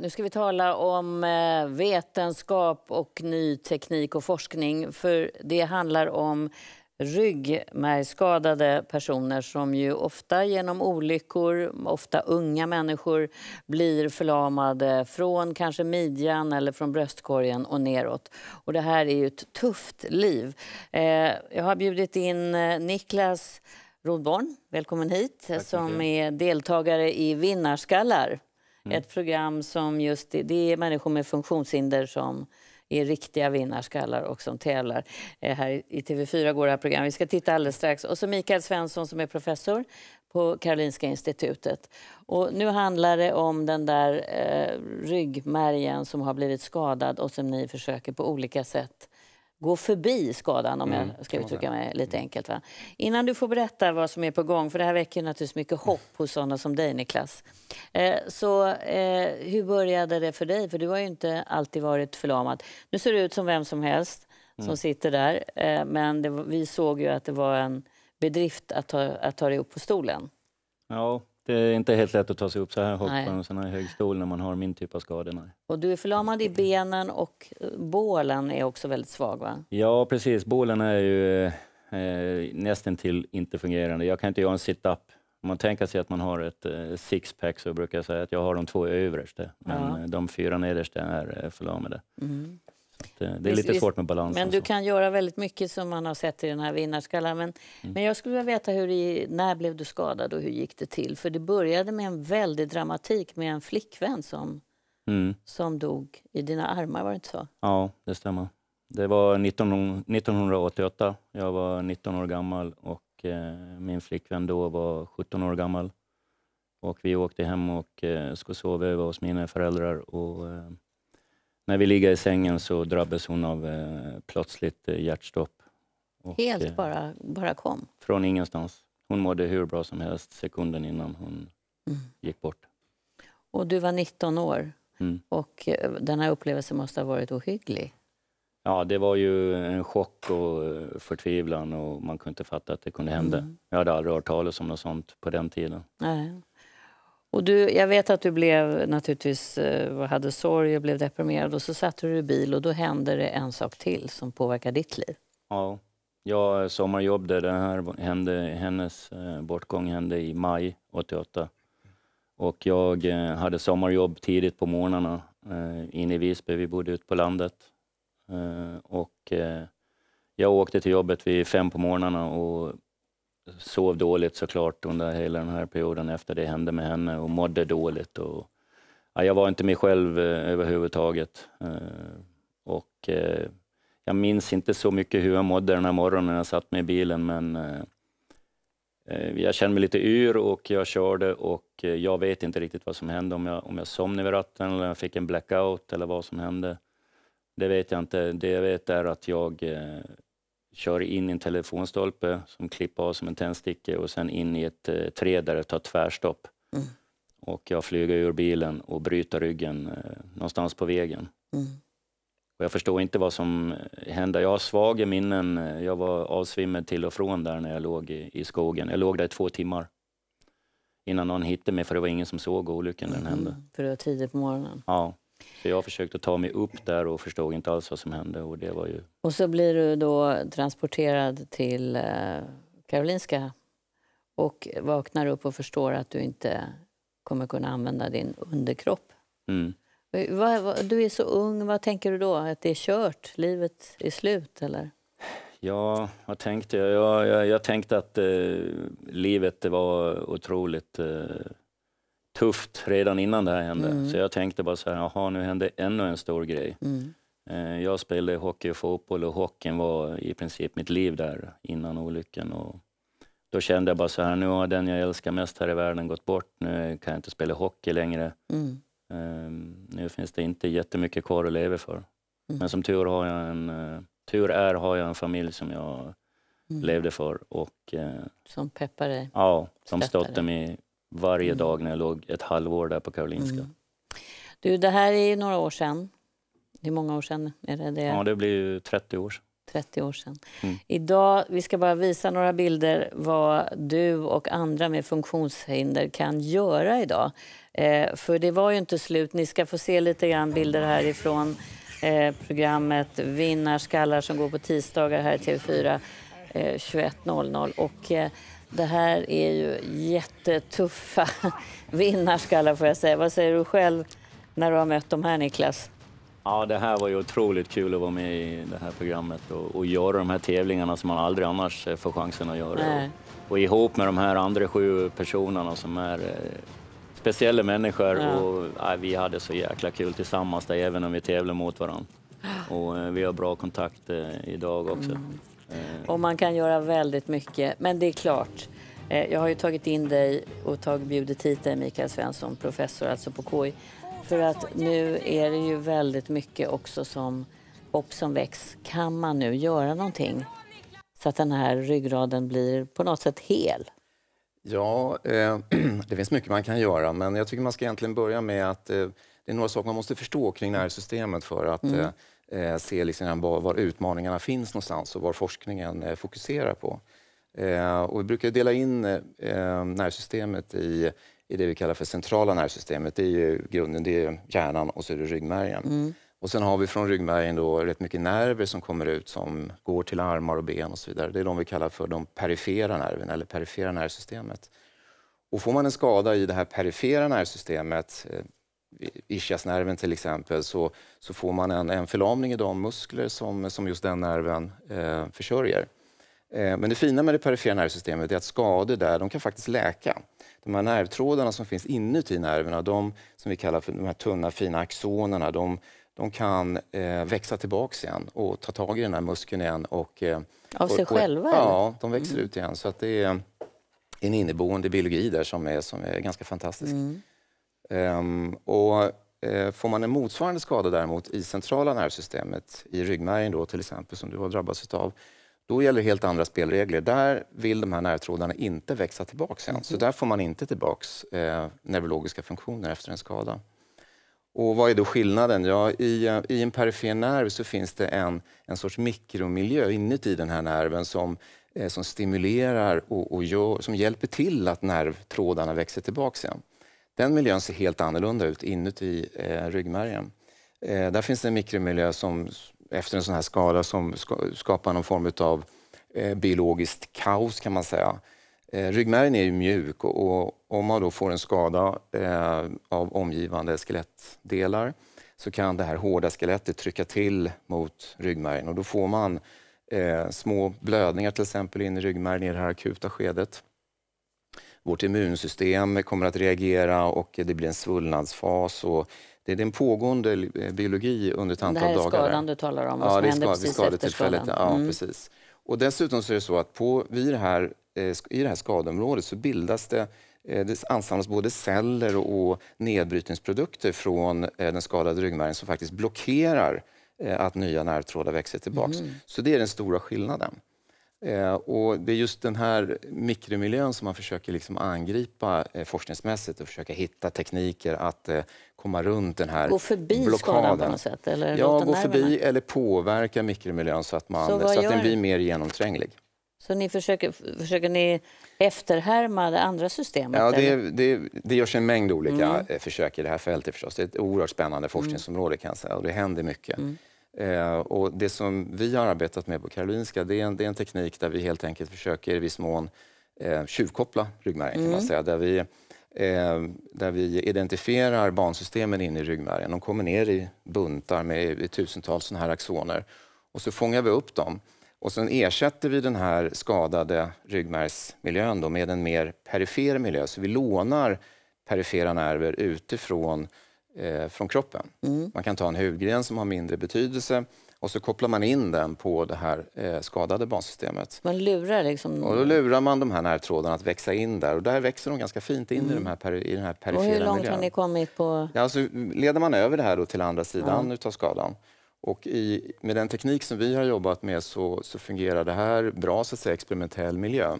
Nu ska vi tala om eh, vetenskap och ny teknik och forskning. För Det handlar om ryggmärgsskadade personer som ju ofta genom olyckor, ofta unga människor, blir förlamade från kanske midjan eller från bröstkorgen och neråt. Och det här är ju ett tufft liv. Eh, jag har bjudit in eh, Niklas Rodborn, välkommen hit, som är deltagare i Vinnarskallar. Mm. Ett program som just det är människor med funktionshinder som är riktiga vinnarskallar och som tävlar. Eh, här i TV4 går det här programmet. Vi ska titta alldeles strax. Och så Mikael Svensson som är professor på Karolinska institutet. Och nu handlar det om den där eh, ryggmärgen som har blivit skadad och som ni försöker på olika sätt gå förbi skadan om mm, jag ska uttrycka mig lite mm. enkelt. Va? Innan du får berätta vad som är på gång, för det här väcker naturligtvis mycket mm. hopp hos sådana som dig Niklas. Eh, så eh, hur började det för dig? För du har ju inte alltid varit förlamad. Nu ser du ut som vem som helst som mm. sitter där, eh, men det, vi såg ju att det var en bedrift att ta, att ta dig upp på stolen. Ja, det är inte helt lätt att ta sig upp så här högt på en sån här hög stol när man har min typ av skador. Nej. Och du är förlamad i benen och eh, bålen är också väldigt svag va? Ja precis, bålen är ju eh, nästan till inte fungerande. Jag kan inte göra en sit-up. Om man tänker sig att man har ett eh, sixpack så brukar jag säga att jag har de två översta, men ja. Eh, de fyra nedersta är eh, förlamade. Mm. Eh, det är visst, lite svårt med balansen. Men du kan göra väldigt mycket som man har sett i den här vinnarskallan. Men, mm. men jag skulle vilja veta hur i, när blev du skadad och hur gick det till? För det började med en väldig dramatik med en flickvän som, mm. som dog i dina armar, var det inte så? Ja, det stämmer. Det var 19, 1988. Jag var 19 år gammal och eh, min flickvän då var 17 år gammal. Och vi åkte hem och eh, skulle sova över hos mina föräldrar. Och, eh, när vi ligger i sängen så drabbas hon av eh, plötsligt eh, hjärtstopp. Och, Helt eh, bara, bara kom? Från ingenstans. Hon mådde hur bra som helst sekunden innan hon mm. gick bort. Och du var 19 år mm. och den här upplevelsen måste ha varit ohygglig? Ja, det var ju en chock och förtvivlan och man kunde inte fatta att det kunde hända. Mm. Jag hade aldrig hört talas om något sånt på den tiden. Nej. Och du, jag vet att du blev naturligtvis eh, hade sorg och blev deprimerad och så satte du i bil och då hände det en sak till som påverkar ditt liv. Ja, jag eh, sommarjobbade. Det här hände, hennes eh, bortgång hände i maj 88. Och jag hade sommarjobb tidigt på morgnarna inne i Visby. Vi bodde ute på landet. Och jag åkte till jobbet vid fem på morgnarna och sov dåligt såklart under hela den här perioden efter det hände med henne och mådde dåligt. Och, ja, jag var inte mig själv eh, överhuvudtaget. Eh, och, eh, jag minns inte så mycket hur jag mådde den här morgonen när jag satt mig i bilen men eh, eh, jag kände mig lite yr och jag körde och eh, jag vet inte riktigt vad som hände, om jag, om jag somnade vid ratten eller jag fick en blackout eller vad som hände. Det vet jag inte. Det jag vet är att jag kör in i en telefonstolpe som klipper av som en tändsticka och sen in i ett eh, träd där det tar tvärstopp. Mm. Och jag flyger ur bilen och bryter ryggen eh, någonstans på vägen. Mm. Och jag förstår inte vad som hände. Jag har svaga minnen. Jag var avsvimmad till och från där när jag låg i, i skogen. Jag låg där i två timmar innan någon hittade mig för det var ingen som såg olyckan när den mm. hände. För det var tidigt på morgonen? Ja. Så jag försökte ta mig upp där och förstod inte alls vad som hände. Och, det var ju... och så blir du då transporterad till eh, Karolinska och vaknar upp och förstår att du inte kommer kunna använda din underkropp. Mm. Eh, du är så ung, vad tänker du då? Att det är kört? Livet är slut, eller? Ja, vad tänkte jag? Jag, jag, jag tänkte att eh, livet var otroligt eh, tufft redan innan det här hände. Mm. Så jag tänkte bara så här, jaha nu hände ännu en stor grej. Mm. Eh, jag spelade hockey och fotboll och hockeyn var i princip mitt liv där innan olyckan. Och då kände jag bara så här, nu har den jag älskar mest här i världen gått bort. Nu kan jag inte spela hockey längre. Mm. Ehm, nu finns det inte jättemycket kvar att leva för. Mm. Men som tur, har jag en, eh, tur är har jag en familj som jag mm. levde för. Och, eh, som peppade dig? Ja, som stöttade mig varje mm. dag när jag låg ett halvår där på Karolinska. Mm. Du, det här är ju några år sedan. Hur många år sedan är det? det? Ja, det blir ju 30 år sedan. 30 år sedan. Mm. Idag, vi ska bara visa några bilder vad du och andra med funktionshinder kan göra idag. Eh, för det var ju inte slut. Ni ska få se lite grann bilder härifrån eh, programmet Vinnarskallar som går på tisdagar här i TV4 eh, 21.00. Och, eh, det här är ju jättetuffa vinnarskallar får jag säga. Vad säger du själv när du har mött dem här Niklas? Ja, det här var ju otroligt kul att vara med i det här programmet och, och göra de här tävlingarna som man aldrig annars eh, får chansen att göra. Och, och ihop med de här andra sju personerna som är eh, speciella människor ja. och nej, vi hade så jäkla kul tillsammans där även om vi tävlar mot varandra. Och eh, vi har bra kontakt eh, idag också. Mm. Eh. Och man kan göra väldigt mycket. Men det är klart, eh, jag har ju tagit in dig och tagit, bjudit hit dig, Mikael Svensson, professor alltså på KI. För att nu är det ju väldigt mycket också som hopp som väcks. Kan man nu göra någonting så att den här ryggraden blir på något sätt hel? Ja, eh, det finns mycket man kan göra, men jag tycker man ska egentligen börja med att eh, det är några saker man måste förstå kring nervsystemet för att mm. eh, eh, se liksom var, var, utmaningarna finns någonstans och vad forskningen eh, fokuserar på. Eh, och vi brukar dela in eh, eh, nervsystemet i, i det vi kallar för centrala nervsystemet. Det är ju grunden, det är hjärnan och så är det ryggmärgen. Mm. Och sen har vi från ryggmärgen då rätt mycket nerver som kommer ut som går till armar och ben och så vidare. Det är de vi kallar för de perifera nerverna eller perifera nervsystemet. Och får man en skada i det här perifera nervsystemet, eh, ischiasnerven till exempel så, så får man en, en förlamning i de muskler som, som just den nerven eh, försörjer. Eh, men det fina med det perifera nervsystemet är att skador där de kan faktiskt läka. De här nervtrådarna som finns inuti nerverna, de som vi kallar för de här tunna fina axonerna, de, de kan eh, växa tillbaks igen och ta tag i den här muskeln igen. Och, eh, Av sig och, och, själva? Ja, de växer mm. ut igen. Så att det är en inneboende biologi där som är, som är ganska fantastisk. Mm. Ehm, och eh, Får man en motsvarande skada däremot i centrala nervsystemet, i ryggmärgen då till exempel, som du har drabbats av, då gäller helt andra spelregler. Där vill de här nervtrådarna inte växa tillbaka igen. Så mhm. där får man inte tillbaka eh, neurologiska funktioner efter en skada. Och vad är då skillnaden? Ja, i, eh, I en perifer nerv så finns det en, en sorts mikromiljö inuti den här nerven som, som stimulerar och, och gör, som hjälper till att nervtrådarna växer tillbaka sen. Den miljön ser helt annorlunda ut inuti eh, ryggmärgen. Eh, där finns det en mikromiljö som efter en sån här skada som ska, skapar någon form av eh, biologiskt kaos kan man säga. Eh, ryggmärgen är mjuk och, och, om man då får en skada eh, av omgivande skelettdelar så kan det här hårda skelettet trycka till mot ryggmärgen och då får man eh, små blödningar till exempel in i ryggmärgen i det här akuta skedet vårt immunsystem kommer att reagera och det blir en svullnadsfas. Och det är en pågående eh, biologi under ett antal dagar. Det här är skadan du talar om, ja, det är precis skade, Ja, mm. precis. Och dessutom så är det så att på, vid det här, eh, i det här skadeområdet så bildas det eh, det ansamlas både celler och nedbrytningsprodukter från den skadade ryggmärgen som faktiskt blockerar att nya nervtrådar växer tillbaka. Mm. Så det är den stora skillnaden. Eh, och det är just den här mikromiljön som man försöker liksom angripa eh, forskningsmässigt och försöka hitta tekniker att eh, komma runt den här blockaden. Gå förbi blockaden. skadan på något sätt? Eller ja, gå förbi eller påverka mikromiljön så att, man, så, så att den blir mer genomtränglig. Så ni försöker, försöker ni efterhärma det andra systemet? Ja, det, det, det görs en mängd olika mm. försök i det här fältet förstås. Det är ett oerhört spännande mm. forskningsområde kan jag säga och det händer mycket. Mm. Eh, och det som vi har arbetat med på Karolinska det är, en, det är en teknik där vi helt enkelt försöker i viss mån eh, tjuvkoppla ryggmärgen mm. kan man mm. säga. Där vi, eh, där vi identifierar bansystemen in i ryggmärgen. De kommer ner i buntar med i tusentals sådana här axoner och så fångar vi upp dem. Och sen ersätter vi den här skadade ryggmärgsmiljön då med en mer perifer miljö. Så vi lånar perifera nerver utifrån eh, från kroppen. Mm. Man kan ta en hudgren som har mindre betydelse och så kopplar man in den på det här eh, skadade bansystemet. Man lurar liksom... Och då lurar man de här nervtrådarna att växa in där och där växer de ganska fint in mm. i, de här peri, i den här perifera miljön. Och hur långt miljön. har ni kommit på...? Ja, alltså, leder man över det här då till andra sidan mm. av skadan och i, med den teknik som vi har jobbat med så, så fungerar det här bra så att säga experimentell miljö.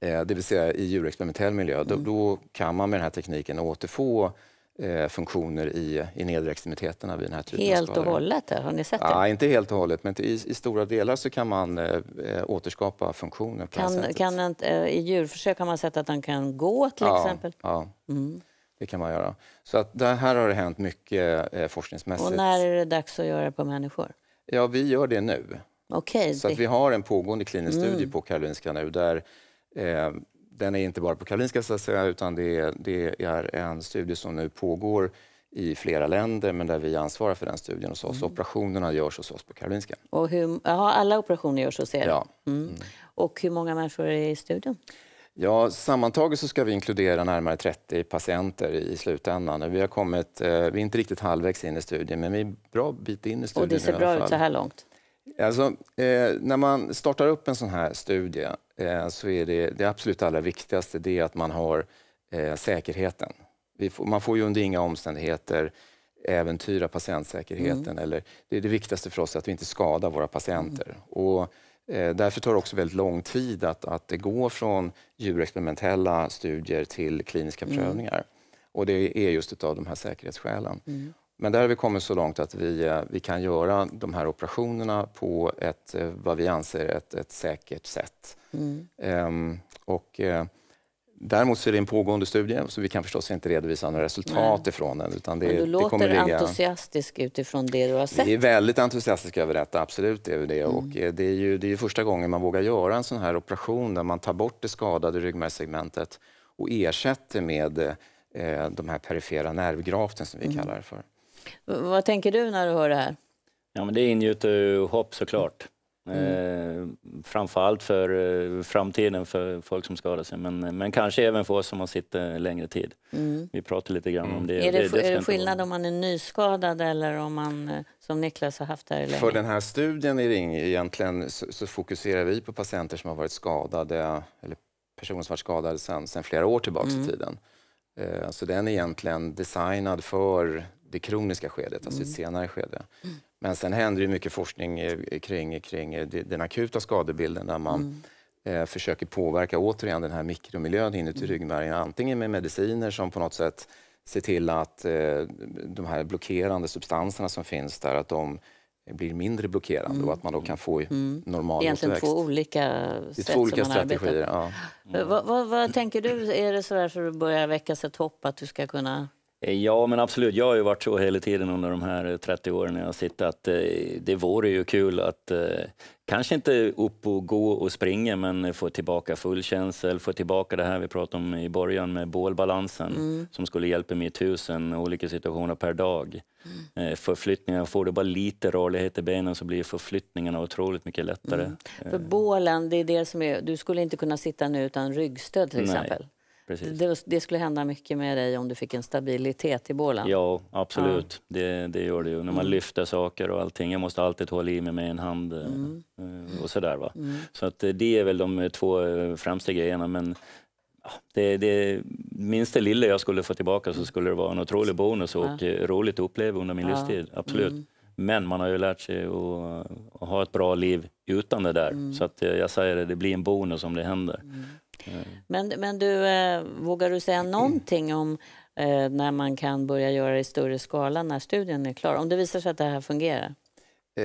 Eh, det vill säga i djurexperimentell miljö, mm. då, då, kan man med den här tekniken återfå eh, funktioner i, i nedre extremiteterna vid den här typen Helt och hållet? Har ni sett det? Ja, inte helt och hållet, men i, i stora delar så kan man eh, eh återskapa funktioner. På kan, kan en, eh, I djurförsök har man sett att den kan gå till ja, exempel? Ja. Mm. Det kan man göra. Så att där, här har det hänt mycket eh, forskningsmässigt. Och när är det dags att göra det på människor? Ja, vi gör det nu. Okay, så det... Att vi har en pågående klinisk studie mm. på Karolinska nu där eh, den är inte bara på Karolinska så att säga, utan det är, det är en studie som nu pågår i flera länder, men där vi ansvarar för den studien hos oss. Mm. Operationerna görs hos oss på Karolinska. Och hur, aha, alla operationer görs hos er? Ja. Mm. mm. Och hur många människor är i studien? Ja, sammantaget så ska vi inkludera närmare 30 patienter i slutändan. Vi, har kommit, eh, vi är inte riktigt halvvägs in i studien, men vi är en bra bit in i studien. Och det ser bra ut så här långt? Alltså, eh, när man startar upp en sån här studie eh, så är det, det absolut allra viktigaste det att man har eh, säkerheten. Får, man får ju under inga omständigheter äventyra patientsäkerheten. Mm. Eller, det är det viktigaste för oss, att vi inte skadar våra patienter. Mm. Och, eh, därför tar det också väldigt lång tid att, att gå från djurexperimentella studier till kliniska mm. prövningar. Och det är just av de här säkerhetsskälen. Mm. Men där har vi kommit så långt att vi, eh, vi kan göra de här operationerna på ett, eh, vad vi anser ett, ett säkert sätt. Mm. Ehm, och, eh, däremot så är det en pågående studie så vi kan förstås inte redovisa några resultat Nej. ifrån den. Utan det, Men du låter det ligga... entusiastisk utifrån det du har sett. Vi är väldigt entusiastiska över detta, absolut. Det är det. Mm. Och det är ju det är första gången man vågar göra en sån här operation där man tar bort det skadade ryggmärgssegmentet och ersätter med eh, de här perifera nervgraften som vi mm. kallar det för. Vad tänker du när du hör det här? Ja, men det ingjuter hopp såklart. Mm. mm. Eh, framförallt för eh, framtiden för folk som skadar sig men, men kanske även för oss som har sitter eh, längre tid. Mm. Vi pratar lite grann om mm. det. Är det, det, är det skillnad vara. om man är nyskadad eller om man eh, som Niklas har haft det länge? För den här studien i Ring egentligen så, så fokuserar vi på patienter som har varit skadade eller personer som varit skadade sedan flera år tillbaka mm. i tiden. så den är egentligen designad för det kroniska skedet, alltså ett mm. senare skede. Mm. Men sen händer det mycket forskning eh, kring, kring eh, den akuta skadebilden där man mm. eh, försöker påverka återigen den här mikromiljön inuti ryggmärgen, antingen med mediciner som på något sätt ser till att eh, de här blockerande substanserna som finns där, att de blir mindre blockerande mm. och att man då kan få mm. normal Egentligen återväxt. två olika sätt två olika som man strategier, ja. mm. vad, vad, vad, tänker du, är det så där så du börjar väckas ett hopp att du ska kunna Eh, ja, men absolut. Jag har ju varit så hela tiden under de här 30 eh, åren jag har sett att eh, det vore ju kul att kanske inte upp och gå och springa, men få tillbaka full känsel, få tillbaka det här vi pratade om i början med bålbalansen mm. som skulle hjälpa mig i tusen olika situationer per dag. Mm. Förflyttningar, får du bara lite rörlighet i benen så blir förflyttningarna otroligt mycket lättare. Mm. För bålen, det är det som är, du skulle inte kunna sitta nu utan ryggstöd till Nej. exempel? Det, det, skulle hända mycket med dig om du fick en stabilitet i bålen? Ja, absolut. Ja. Det, det gör det ju. När man mm. lyfter saker och allting. Jag måste alltid hålla i mig med en hand eh, mm. Eh, och sådär. Va? Mm. Så att eh, det är väl de två främsta grejerna. Men det, det minsta lilla jag skulle få tillbaka så skulle det vara en otrolig bonus och ja. roligt att uppleva under min ja. livstid. Absolut. Mm. Men man har ju lärt sig att, ha ett bra liv utan det där. Mm. Så att jag säger det, det blir en bonus om det händer. Mm. Men, men du, eh, vågar du säga någonting om eh, när man kan börja göra det i större skala när studien är klar? Om det visar sig att det här fungerar? Eh,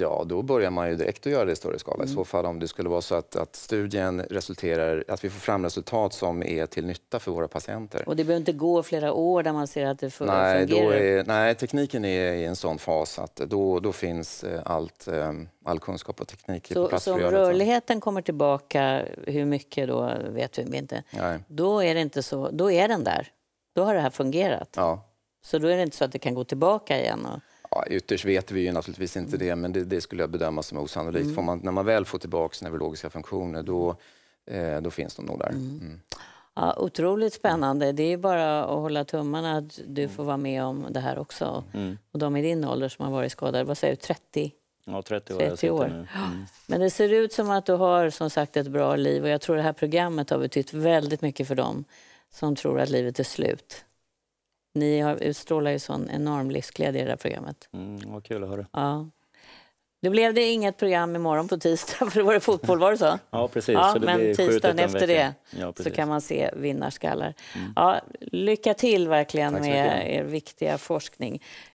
ja, då börjar man ju direkt att göra det i större skala. Mm. I så fall om det skulle vara så att, att, studien resulterar, att vi får fram resultat som är till nytta för våra patienter. Och det behöver inte gå flera år där man ser att det nej, fungerar? Är, nej, tekniken är i en sån fas att då, då finns eh, allt, eh, all kunskap och teknik så, på plats. Så om rörligheten kommer tillbaka, hur mycket då vet vi inte. Nej. Då är det inte så, då är den där. Då har det här fungerat. Ja. Så då är det inte så att det kan gå tillbaka igen. Och... Ja, ytterst vet vi ju naturligtvis inte mm. det, men det, det skulle jag bedöma som osannolikt. Mm. Man, när man väl får tillbaka sina biologiska funktioner, då, eh, då finns de nog där. Mm. mm. Ja, otroligt spännande. Det är bara att hålla tummarna att du mm. får vara med om det här också. Mm. Och de i din ålder som har varit skadade, vad säger du, 30? Ja, 30 år. 30 år. Mm. Men det ser ut som att du har som sagt ett bra liv och jag tror det här programmet har betytt väldigt mycket för dem som tror att livet är slut. Ni har, utstrålar ju sån enorm livsglädje i det där programmet. Mm, vad kul att höra. Ja. Nu blev det inget program imorgon på tisdag, för då var det fotboll, var det så? ja, precis. Ja, så det men tisdagen efter det ja, så kan man se vinnarskallar. Mm. Ja, lycka till verkligen med er viktiga forskning.